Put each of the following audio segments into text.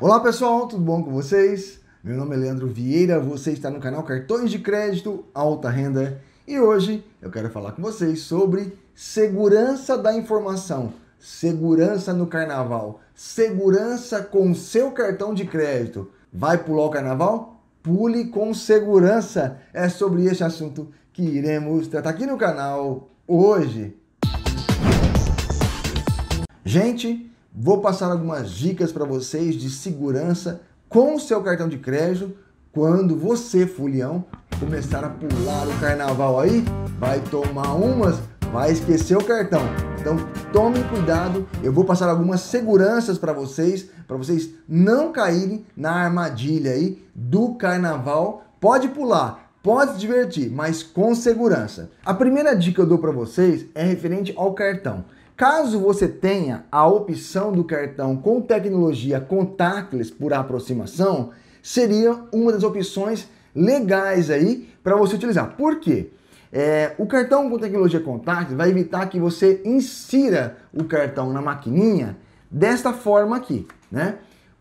Olá pessoal, tudo bom com vocês? Meu nome é Leandro Vieira, você está no canal Cartões de Crédito Alta Renda e hoje eu quero falar com vocês sobre segurança da informação, segurança no carnaval, segurança com seu cartão de crédito. Vai pular o carnaval? Pule com segurança! É sobre este assunto que iremos tratar aqui no canal hoje. Gente, vou passar algumas dicas para vocês de segurança com o seu cartão de crédito quando você, fulião, começar a pular o carnaval aí, vai tomar umas, vai esquecer o cartão. Então tomem cuidado, eu vou passar algumas seguranças para vocês, para vocês não caírem na armadilha aí do carnaval. Pode pular, pode se divertir, mas com segurança. A primeira dica que eu dou para vocês é referente ao cartão. Caso você tenha a opção do cartão com tecnologia contactless por aproximação, seria uma das opções legais aí para você utilizar. Por quê? É, o cartão com tecnologia contactless vai evitar que você insira o cartão na maquininha desta forma aqui, né?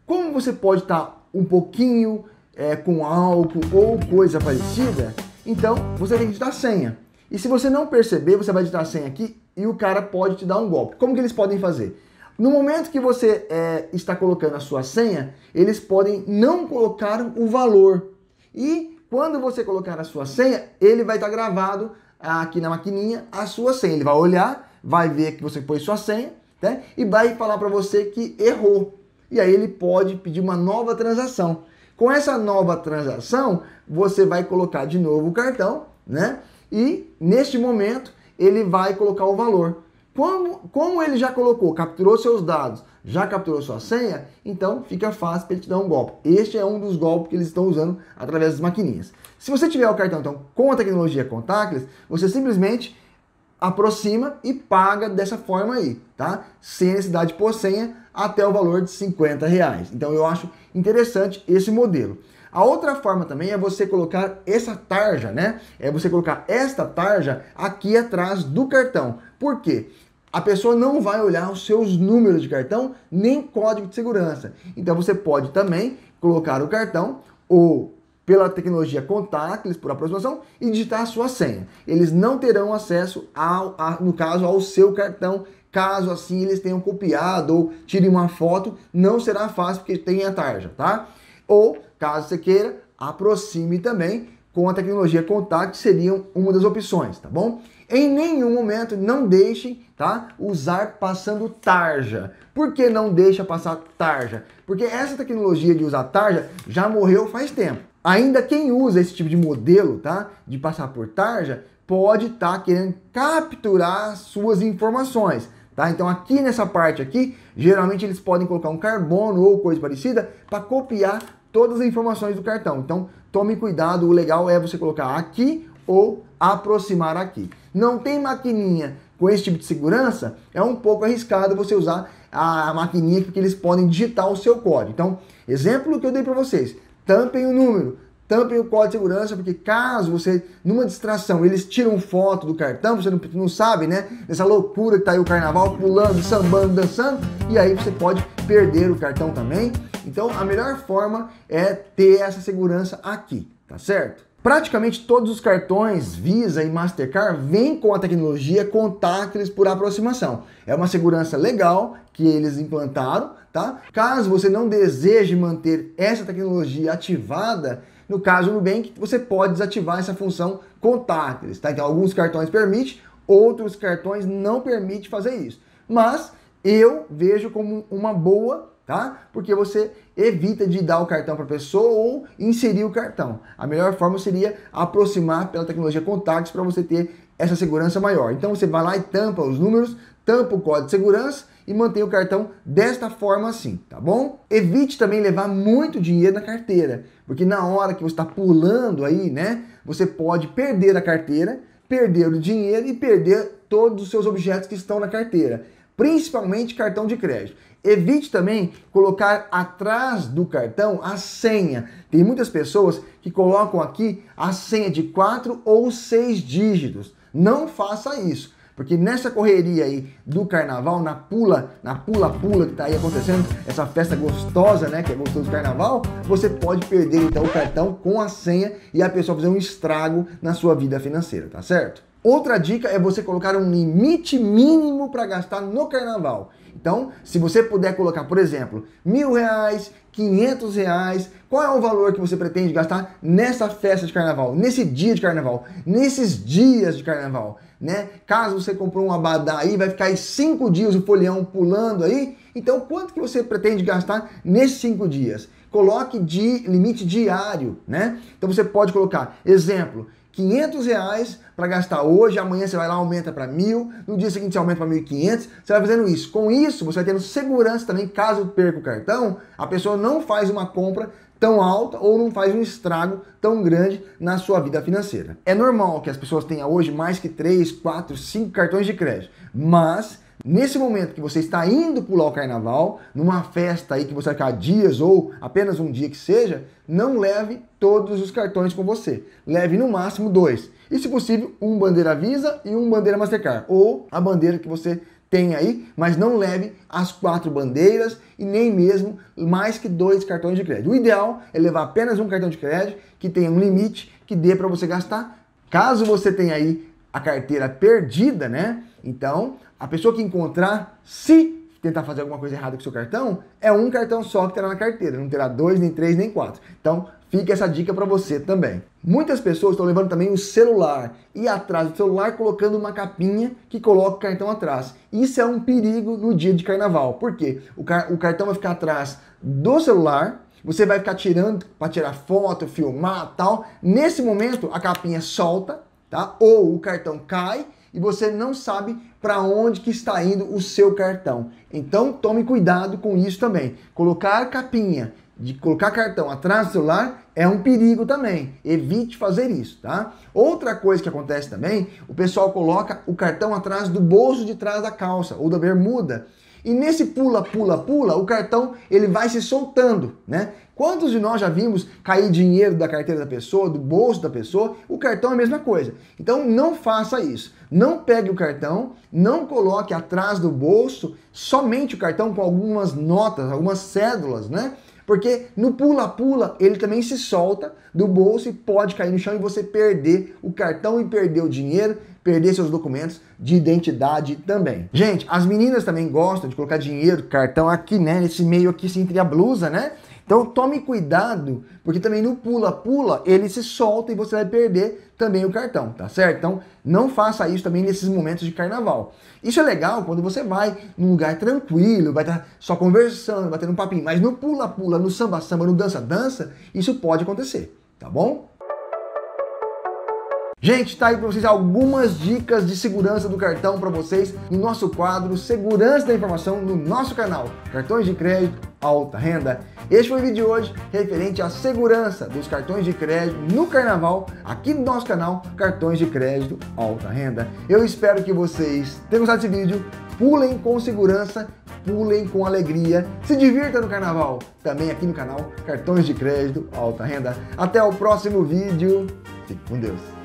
Como você pode estar tá um pouquinho é, com álcool ou coisa parecida, então você tem que digitar senha. E se você não perceber, você vai digitar senha aqui e o cara pode te dar um golpe. Como que eles podem fazer? No momento que você é, está colocando a sua senha, eles podem não colocar o valor. E quando você colocar a sua senha, ele vai estar gravado aqui na maquininha a sua senha. Ele vai olhar, vai ver que você pôs sua senha né? e vai falar para você que errou. E aí ele pode pedir uma nova transação. Com essa nova transação, você vai colocar de novo o cartão, né? e neste momento ele vai colocar o valor. Como, como ele já colocou, capturou seus dados, já capturou sua senha, então fica fácil para ele te dar um golpe. Este é um dos golpes que eles estão usando através das maquininhas. Se você tiver o cartão então, com a tecnologia contactless, você simplesmente aproxima e paga dessa forma aí, tá? Sem necessidade de pôr senha até o valor de 50 reais. Então eu acho interessante esse modelo. A outra forma também é você colocar essa tarja, né? É você colocar esta tarja aqui atrás do cartão. Por quê? a pessoa não vai olhar os seus números de cartão nem código de segurança. Então você pode também colocar o cartão ou pela tecnologia contactless por aproximação e digitar a sua senha. Eles não terão acesso ao, a, no caso ao seu cartão, caso assim eles tenham copiado ou tirem uma foto, não será fácil porque tem a tarja, tá? Ou Caso você queira, aproxime também com a tecnologia contato seriam uma das opções, tá bom? Em nenhum momento não deixem, tá? Usar passando tarja. Por que não deixa passar tarja? Porque essa tecnologia de usar tarja já morreu faz tempo. Ainda quem usa esse tipo de modelo, tá? De passar por tarja, pode estar tá querendo capturar suas informações. Tá? Então aqui nessa parte aqui, geralmente eles podem colocar um carbono ou coisa parecida para copiar todas as informações do cartão. Então, tome cuidado, o legal é você colocar aqui ou aproximar aqui. Não tem maquininha com esse tipo de segurança, é um pouco arriscado você usar a maquininha porque eles podem digitar o seu código. Então, exemplo que eu dei para vocês, tampem o número, tampem o código de segurança, porque caso você, numa distração, eles tiram foto do cartão, você não, não sabe, né? nessa loucura que tá aí o carnaval, pulando, sambando, dançando, e aí você pode perder o cartão também. Então a melhor forma é ter essa segurança aqui, tá certo? Praticamente todos os cartões Visa e Mastercard vêm com a tecnologia contactless por aproximação. É uma segurança legal que eles implantaram, tá? Caso você não deseje manter essa tecnologia ativada, no caso do Nubank, você pode desativar essa função contactless, tá? Então, alguns cartões permite, outros cartões não permite fazer isso. Mas eu vejo como uma boa, tá? Porque você evita de dar o cartão para a pessoa ou inserir o cartão. A melhor forma seria aproximar pela tecnologia contactless para você ter essa segurança maior. Então você vai lá e tampa os números, tampa o código de segurança e mantenha o cartão desta forma assim, tá bom? Evite também levar muito dinheiro na carteira, porque na hora que você está pulando aí, né, você pode perder a carteira, perder o dinheiro e perder todos os seus objetos que estão na carteira, principalmente cartão de crédito. Evite também colocar atrás do cartão a senha. Tem muitas pessoas que colocam aqui a senha de quatro ou seis dígitos. Não faça isso. Porque nessa correria aí do carnaval, na pula, na pula-pula que tá aí acontecendo, essa festa gostosa, né? Que é gostoso do carnaval, você pode perder então o cartão com a senha e a pessoa fazer um estrago na sua vida financeira, tá certo? Outra dica é você colocar um limite mínimo para gastar no carnaval. Então, se você puder colocar, por exemplo, mil reais, quinhentos reais, qual é o valor que você pretende gastar nessa festa de carnaval, nesse dia de carnaval, nesses dias de carnaval? né? Caso você comprou um abadá aí, vai ficar aí cinco dias o folião pulando aí. Então, quanto que você pretende gastar nesses cinco dias? Coloque de limite diário, né? Então você pode colocar, exemplo, 500 reais para gastar hoje, amanhã você vai lá aumenta para mil, no dia seguinte você aumenta para 1.500, você vai fazendo isso. Com isso, você vai tendo segurança também, caso perca o cartão, a pessoa não faz uma compra tão alta ou não faz um estrago tão grande na sua vida financeira. É normal que as pessoas tenham hoje mais que 3, 4, 5 cartões de crédito, mas Nesse momento que você está indo pular o carnaval, numa festa aí que você vai ficar dias ou apenas um dia que seja, não leve todos os cartões com você. Leve no máximo dois. E se possível, um bandeira Visa e um bandeira Mastercard. Ou a bandeira que você tem aí, mas não leve as quatro bandeiras e nem mesmo mais que dois cartões de crédito. O ideal é levar apenas um cartão de crédito que tenha um limite que dê para você gastar. Caso você tenha aí a carteira perdida, né? Então, a pessoa que encontrar, se tentar fazer alguma coisa errada com seu cartão, é um cartão só que terá na carteira, não terá dois, nem três, nem quatro. Então, Fica essa dica para você também. Muitas pessoas estão levando também o celular e atrás do celular colocando uma capinha que coloca o cartão atrás. Isso é um perigo no dia de carnaval, porque o, car o cartão vai ficar atrás do celular, você vai ficar tirando para tirar foto, filmar tal. Nesse momento, a capinha solta, tá? Ou o cartão cai e você não sabe para onde que está indo o seu cartão. Então tome cuidado com isso também. Colocar capinha de colocar cartão atrás do celular é um perigo também. Evite fazer isso, tá? Outra coisa que acontece também, o pessoal coloca o cartão atrás do bolso de trás da calça ou da bermuda. E nesse pula, pula, pula, o cartão ele vai se soltando, né? Quantos de nós já vimos cair dinheiro da carteira da pessoa, do bolso da pessoa? O cartão é a mesma coisa. Então não faça isso. Não pegue o cartão, não coloque atrás do bolso somente o cartão com algumas notas, algumas cédulas, né? Porque no pula-pula ele também se solta do bolso e pode cair no chão e você perder o cartão e perder o dinheiro, perder seus documentos de identidade também. Gente, as meninas também gostam de colocar dinheiro, cartão aqui, né? Nesse meio aqui assim, entre a blusa, né? Então tome cuidado, porque também no pula-pula ele se solta e você vai perder também o cartão, tá certo? Então não faça isso também nesses momentos de carnaval. Isso é legal quando você vai num lugar tranquilo, vai estar tá só conversando, batendo um papinho, mas no pula-pula, no samba-samba, no dança-dança, isso pode acontecer, tá bom? Gente, tá aí para vocês algumas dicas de segurança do cartão para vocês no nosso quadro Segurança da Informação no nosso canal Cartões de Crédito Alta Renda. Este foi o vídeo de hoje referente à segurança dos cartões de crédito no carnaval, aqui no nosso canal Cartões de Crédito Alta Renda. Eu espero que vocês tenham gostado desse vídeo, pulem com segurança, pulem com alegria, se divirta no carnaval, também aqui no canal Cartões de Crédito Alta Renda. Até o próximo vídeo, fique com Deus!